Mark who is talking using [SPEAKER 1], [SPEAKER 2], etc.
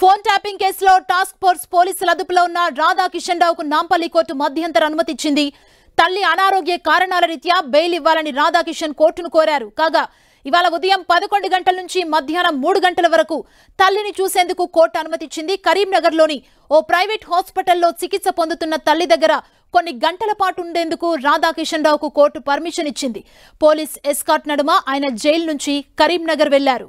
[SPEAKER 1] phone tapping కేసులో task force పోలీసుల అదుపులో ఉన్న రాధా కిషన్ రావుకు నాంపల్లి కోర్టు మధ్యంతర అనుమతిచ్చింది తల్లి అనారోగ్య కారణాల రీత్యా బెయిల్ ఇవ్వాలని రాధాకిషన్ కోర్టును కోరారు కాగా ఇవాళ ఉదయం పదకొండు గంటల నుంచి మధ్యాహ్నం మూడు గంటల వరకు తల్లిని చూసేందుకు కోర్టు అనుమతిచ్చింది కరీంనగర్లోని ఓ ప్రైవేట్ హాస్పిటల్లో చికిత్స పొందుతున్న తల్లి దగ్గర కొన్ని గంటల పాటు ఉండేందుకు రాధాకిషన్ రావుకు కోర్టు పర్మిషన్ ఇచ్చింది పోలీస్ ఎస్కాట్ నడుమ ఆయన జైలు నుంచి కరీంనగర్ వెళ్లారు